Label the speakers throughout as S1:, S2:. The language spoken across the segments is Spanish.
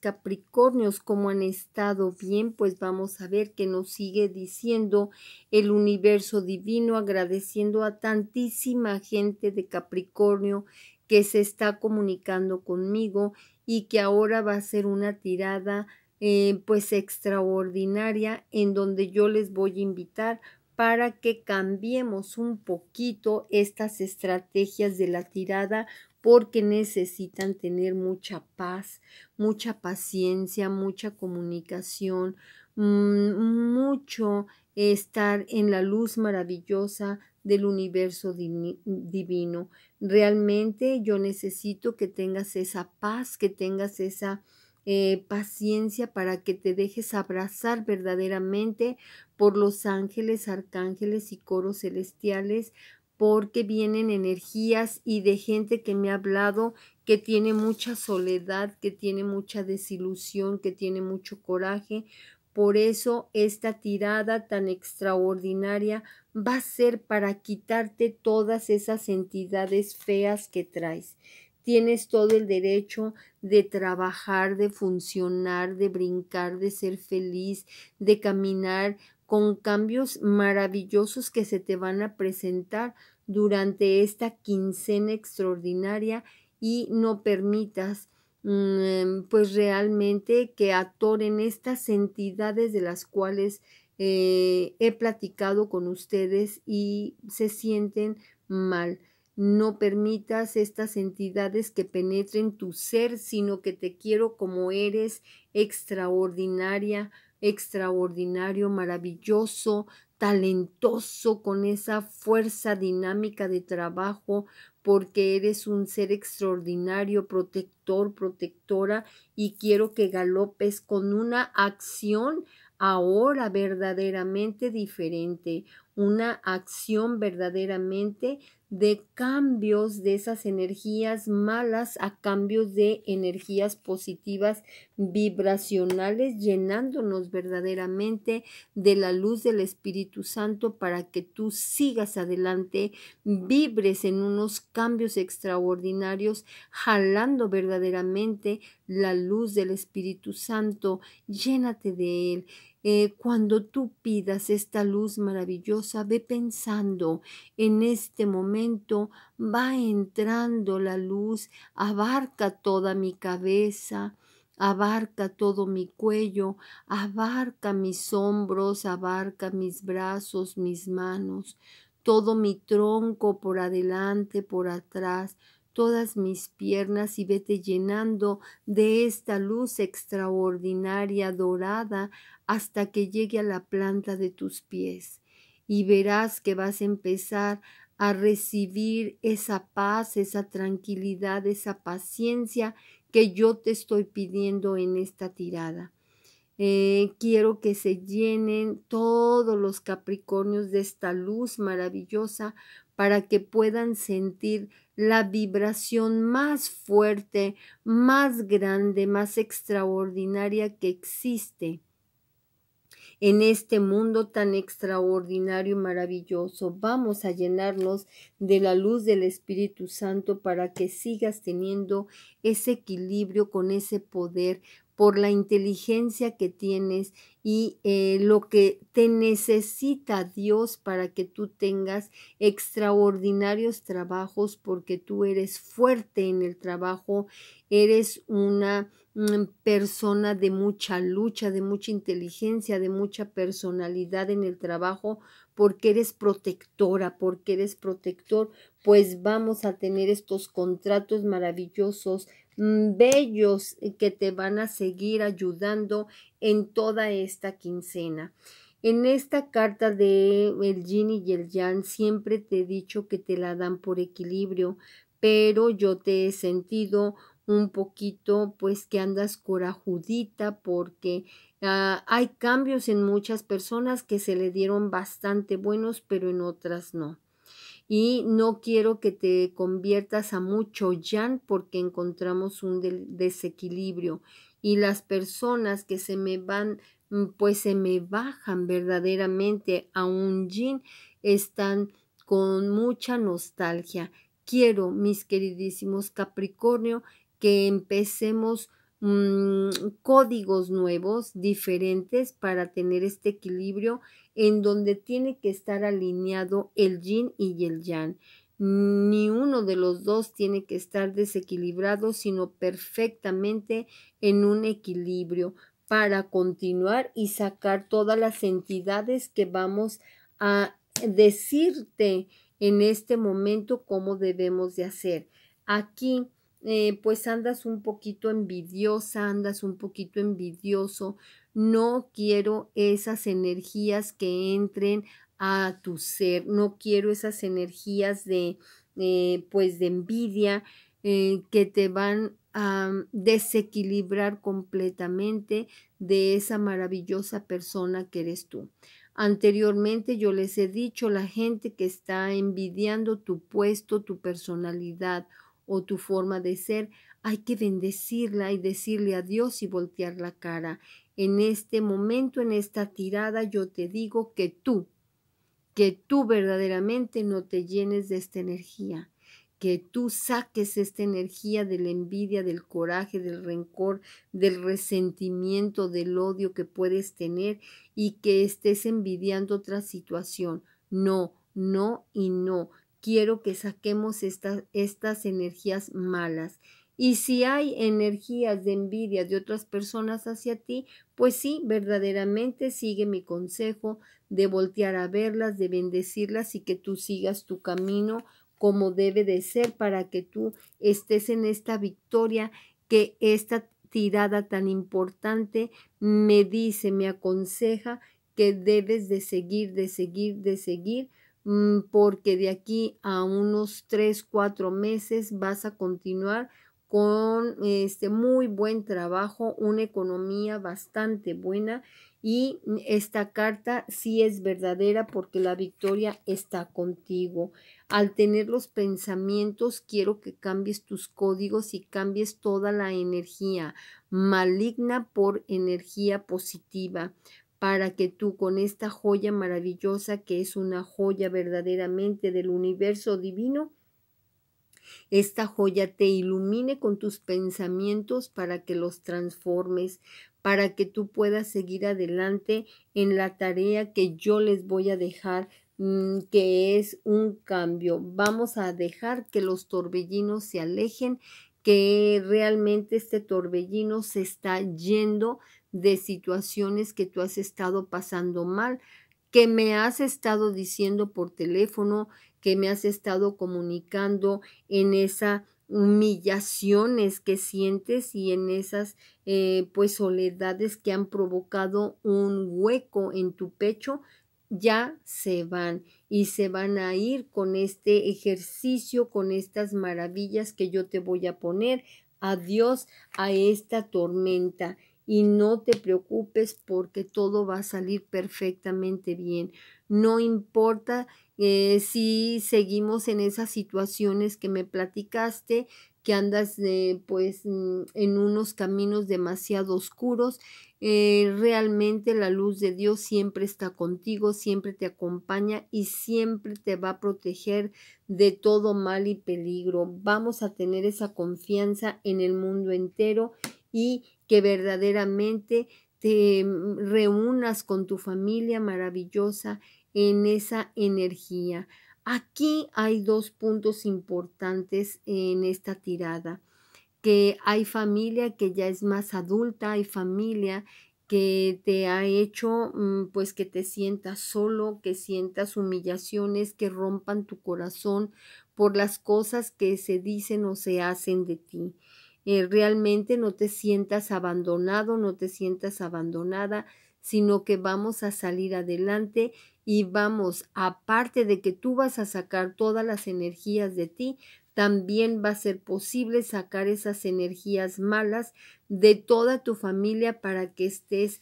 S1: Capricornios cómo han estado bien, pues vamos a ver que nos sigue diciendo el universo divino agradeciendo a tantísima gente de Capricornio que se está comunicando conmigo y que ahora va a ser una tirada eh, pues extraordinaria en donde yo les voy a invitar para que cambiemos un poquito estas estrategias de la tirada porque necesitan tener mucha paz, mucha paciencia, mucha comunicación, mm, mucho estar en la luz maravillosa del universo divino. Realmente yo necesito que tengas esa paz, que tengas esa eh, paciencia para que te dejes abrazar verdaderamente por los ángeles, arcángeles y coros celestiales porque vienen energías y de gente que me ha hablado que tiene mucha soledad, que tiene mucha desilusión, que tiene mucho coraje. Por eso esta tirada tan extraordinaria va a ser para quitarte todas esas entidades feas que traes. Tienes todo el derecho de trabajar, de funcionar, de brincar, de ser feliz, de caminar con cambios maravillosos que se te van a presentar durante esta quincena extraordinaria y no permitas mm, pues realmente que atoren estas entidades de las cuales eh, he platicado con ustedes y se sienten mal. No permitas estas entidades que penetren tu ser, sino que te quiero como eres extraordinaria, extraordinario, maravilloso, talentoso, con esa fuerza dinámica de trabajo, porque eres un ser extraordinario, protector, protectora, y quiero que galopes con una acción ahora verdaderamente diferente, una acción verdaderamente de cambios de esas energías malas a cambios de energías positivas vibracionales, llenándonos verdaderamente de la luz del Espíritu Santo para que tú sigas adelante, vibres en unos cambios extraordinarios, jalando verdaderamente la luz del Espíritu Santo, llénate de él. Eh, cuando tú pidas esta luz maravillosa, ve pensando en este momento va entrando la luz, abarca toda mi cabeza, abarca todo mi cuello, abarca mis hombros, abarca mis brazos, mis manos, todo mi tronco por adelante, por atrás, todas mis piernas y vete llenando de esta luz extraordinaria dorada hasta que llegue a la planta de tus pies. Y verás que vas a empezar a recibir esa paz, esa tranquilidad, esa paciencia que yo te estoy pidiendo en esta tirada. Eh, quiero que se llenen todos los Capricornios de esta luz maravillosa para que puedan sentir la vibración más fuerte, más grande, más extraordinaria que existe en este mundo tan extraordinario y maravilloso. Vamos a llenarnos de la luz del Espíritu Santo para que sigas teniendo ese equilibrio con ese poder por la inteligencia que tienes y eh, lo que te necesita Dios para que tú tengas extraordinarios trabajos porque tú eres fuerte en el trabajo, eres una Mm, persona de mucha lucha, de mucha inteligencia, de mucha personalidad en el trabajo, porque eres protectora, porque eres protector, pues vamos a tener estos contratos maravillosos, mm, bellos, eh, que te van a seguir ayudando en toda esta quincena. En esta carta de el yin y el yang siempre te he dicho que te la dan por equilibrio, pero yo te he sentido un poquito pues que andas corajudita porque ah, hay cambios en muchas personas que se le dieron bastante buenos pero en otras no. Y no quiero que te conviertas a mucho yan porque encontramos un desequilibrio y las personas que se me van mm, pues se me bajan verdaderamente a un yin están con mucha nostalgia. Quiero, mis queridísimos Capricornio, que empecemos mm, códigos nuevos, diferentes, para tener este equilibrio en donde tiene que estar alineado el yin y el yang. Ni uno de los dos tiene que estar desequilibrado, sino perfectamente en un equilibrio para continuar y sacar todas las entidades que vamos a decirte en este momento cómo debemos de hacer. Aquí eh, pues andas un poquito envidiosa, andas un poquito envidioso, no quiero esas energías que entren a tu ser, no quiero esas energías de, eh, pues de envidia eh, que te van a desequilibrar completamente de esa maravillosa persona que eres tú. Anteriormente yo les he dicho, la gente que está envidiando tu puesto, tu personalidad, o tu forma de ser, hay que bendecirla y decirle adiós y voltear la cara. En este momento, en esta tirada, yo te digo que tú, que tú verdaderamente no te llenes de esta energía, que tú saques esta energía de la envidia, del coraje, del rencor, del resentimiento, del odio que puedes tener y que estés envidiando otra situación. No, no y no quiero que saquemos estas estas energías malas. Y si hay energías de envidia de otras personas hacia ti, pues sí, verdaderamente sigue mi consejo de voltear a verlas, de bendecirlas y que tú sigas tu camino como debe de ser para que tú estés en esta victoria que esta tirada tan importante me dice, me aconseja que debes de seguir, de seguir, de seguir Mm, porque de aquí a unos 3, 4 meses vas a continuar con este muy buen trabajo, una economía bastante buena y esta carta sí es verdadera porque la victoria está contigo. Al tener los pensamientos, quiero que cambies tus códigos y cambies toda la energía maligna por energía positiva para que tú con esta joya maravillosa que es una joya verdaderamente del universo divino, esta joya te ilumine con tus pensamientos para que los transformes, para que tú puedas seguir adelante en la tarea que yo les voy a dejar mm, que es un cambio. Vamos a dejar que los torbellinos se alejen que realmente este torbellino se está yendo de situaciones que tú has estado pasando mal, que me has estado diciendo por teléfono, que me has estado comunicando en esas humillaciones que sientes y en esas eh, pues soledades que han provocado un hueco en tu pecho ya se van y se van a ir con este ejercicio, con estas maravillas que yo te voy a poner. Adiós a esta tormenta y no te preocupes porque todo va a salir perfectamente bien. No importa eh, si seguimos en esas situaciones que me platicaste, que andas pues mm, en unos caminos demasiado oscuros. Eh, realmente la luz de Dios siempre está contigo, siempre te acompaña y siempre te va a proteger de todo mal y peligro. Vamos a tener esa confianza en el mundo entero y que verdaderamente te mm, reúnas con tu familia maravillosa en esa energía. Aquí hay dos puntos importantes en esta tirada, que hay familia que ya es más adulta, hay familia que te ha hecho mm, pues que te sientas solo, que sientas humillaciones, que rompan tu corazón por las cosas que se dicen o se hacen de ti. Eh, realmente no te sientas abandonado, no te sientas abandonada, sino que vamos a salir adelante y vamos, aparte de que tú vas a sacar todas las energías de ti, también va a ser posible sacar esas energías malas de toda tu familia para que estés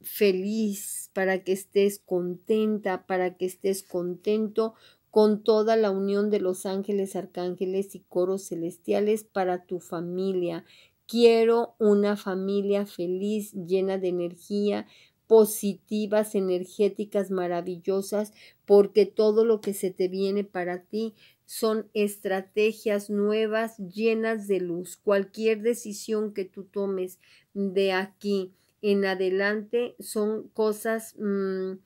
S1: feliz, para que estés contenta, para que estés contento con toda la unión de los ángeles, arcángeles y coros celestiales para tu familia. Quiero una familia feliz, llena de energía, positivas, energéticas, maravillosas, porque todo lo que se te viene para ti son estrategias nuevas llenas de luz. Cualquier decisión que tú tomes de aquí en adelante son cosas mm,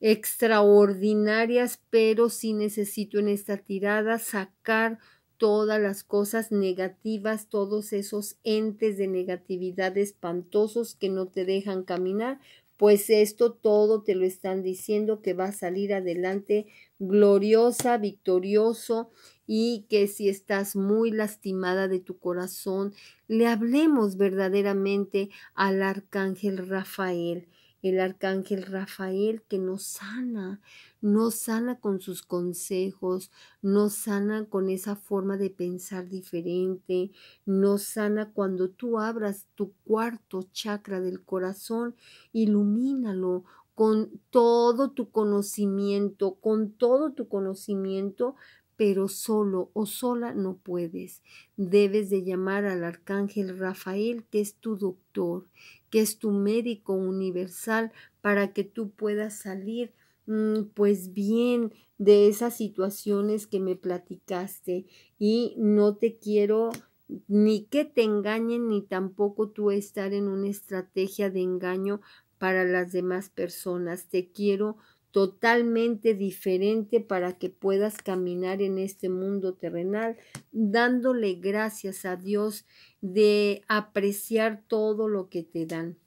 S1: extraordinarias, pero si necesito en esta tirada sacar todas las cosas negativas, todos esos entes de negatividad espantosos que no te dejan caminar, pues esto todo te lo están diciendo que va a salir adelante gloriosa, victorioso y que si estás muy lastimada de tu corazón, le hablemos verdaderamente al arcángel Rafael el arcángel Rafael que nos sana, nos sana con sus consejos, nos sana con esa forma de pensar diferente, nos sana cuando tú abras tu cuarto chakra del corazón, ilumínalo con todo tu conocimiento, con todo tu conocimiento pero solo o sola no puedes. Debes de llamar al arcángel Rafael, que es tu doctor, que es tu médico universal, para que tú puedas salir mm, pues bien de esas situaciones que me platicaste y no te quiero ni que te engañen ni tampoco tú estar en una estrategia de engaño para las demás personas. Te quiero totalmente diferente para que puedas caminar en este mundo terrenal, dándole gracias a Dios de apreciar todo lo que te dan.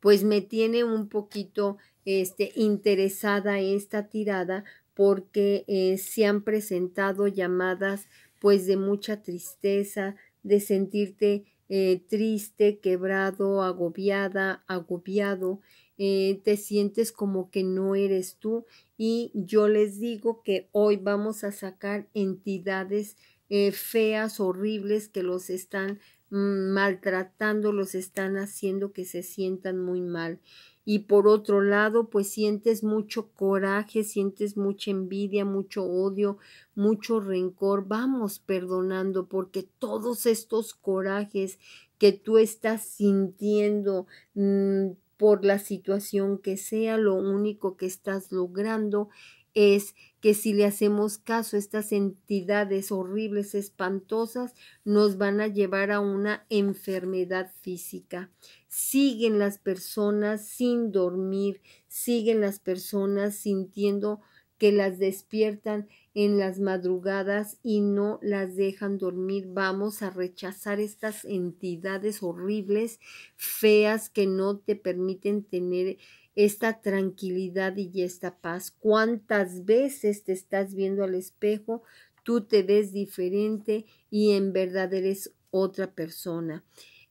S1: Pues me tiene un poquito este, interesada esta tirada porque eh, se han presentado llamadas pues de mucha tristeza, de sentirte eh, triste, quebrado, agobiada, agobiado, eh, te sientes como que no eres tú y yo les digo que hoy vamos a sacar entidades eh, feas, horribles, que los están mm, maltratando, los están haciendo que se sientan muy mal. Y por otro lado, pues sientes mucho coraje, sientes mucha envidia, mucho odio, mucho rencor. Vamos perdonando porque todos estos corajes que tú estás sintiendo, mm, por la situación que sea, lo único que estás logrando es que si le hacemos caso a estas entidades horribles, espantosas, nos van a llevar a una enfermedad física. Siguen las personas sin dormir, siguen las personas sintiendo que las despiertan en las madrugadas y no las dejan dormir. Vamos a rechazar estas entidades horribles, feas, que no te permiten tener esta tranquilidad y esta paz. ¿Cuántas veces te estás viendo al espejo? Tú te ves diferente y en verdad eres otra persona.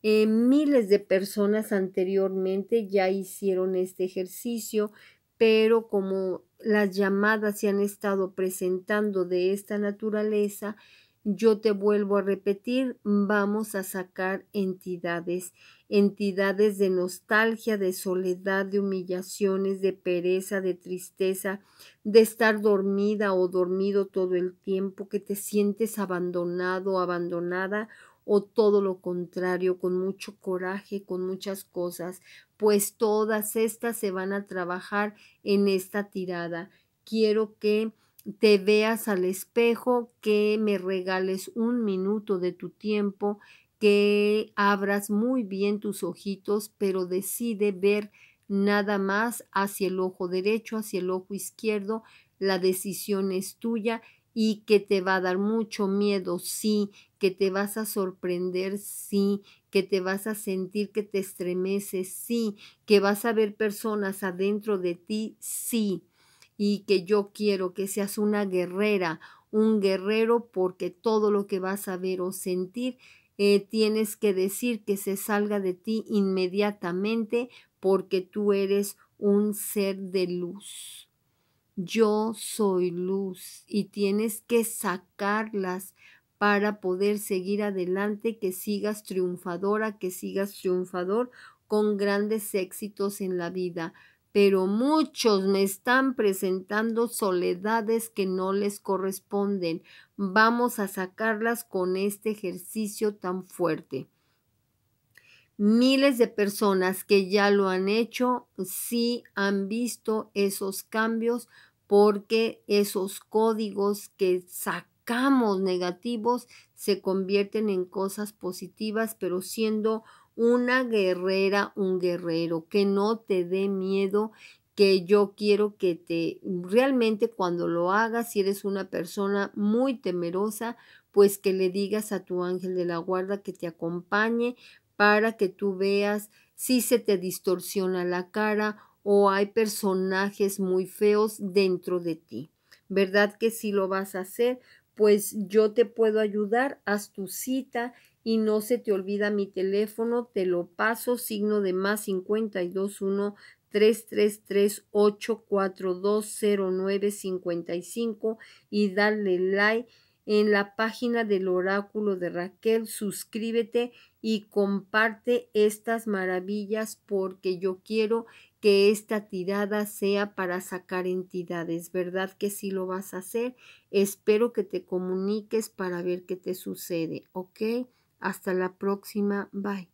S1: Eh, miles de personas anteriormente ya hicieron este ejercicio pero como las llamadas se han estado presentando de esta naturaleza, yo te vuelvo a repetir, vamos a sacar entidades, entidades de nostalgia, de soledad, de humillaciones, de pereza, de tristeza, de estar dormida o dormido todo el tiempo, que te sientes abandonado, abandonada o todo lo contrario, con mucho coraje, con muchas cosas, pues todas estas se van a trabajar en esta tirada. Quiero que te veas al espejo, que me regales un minuto de tu tiempo, que abras muy bien tus ojitos, pero decide ver nada más hacia el ojo derecho, hacia el ojo izquierdo. La decisión es tuya y que te va a dar mucho miedo, sí, que te vas a sorprender, sí, que te vas a sentir que te estremeces, sí, que vas a ver personas adentro de ti, sí, y que yo quiero que seas una guerrera, un guerrero, porque todo lo que vas a ver o sentir, eh, tienes que decir que se salga de ti inmediatamente, porque tú eres un ser de luz yo soy luz y tienes que sacarlas para poder seguir adelante, que sigas triunfadora, que sigas triunfador con grandes éxitos en la vida. Pero muchos me están presentando soledades que no les corresponden. Vamos a sacarlas con este ejercicio tan fuerte. Miles de personas que ya lo han hecho sí han visto esos cambios porque esos códigos que sacamos negativos se convierten en cosas positivas, pero siendo una guerrera, un guerrero, que no te dé miedo que yo quiero que te realmente cuando lo hagas, si eres una persona muy temerosa, pues que le digas a tu ángel de la guarda que te acompañe para que tú veas si se te distorsiona la cara o hay personajes muy feos dentro de ti. ¿Verdad que si lo vas a hacer? Pues yo te puedo ayudar, haz tu cita y no se te olvida mi teléfono, te lo paso, signo de más 521 333 y y dale like en la página del oráculo de Raquel, suscríbete y comparte estas maravillas porque yo quiero que esta tirada sea para sacar entidades, ¿verdad que sí lo vas a hacer? Espero que te comuniques para ver qué te sucede, ¿ok? Hasta la próxima, bye.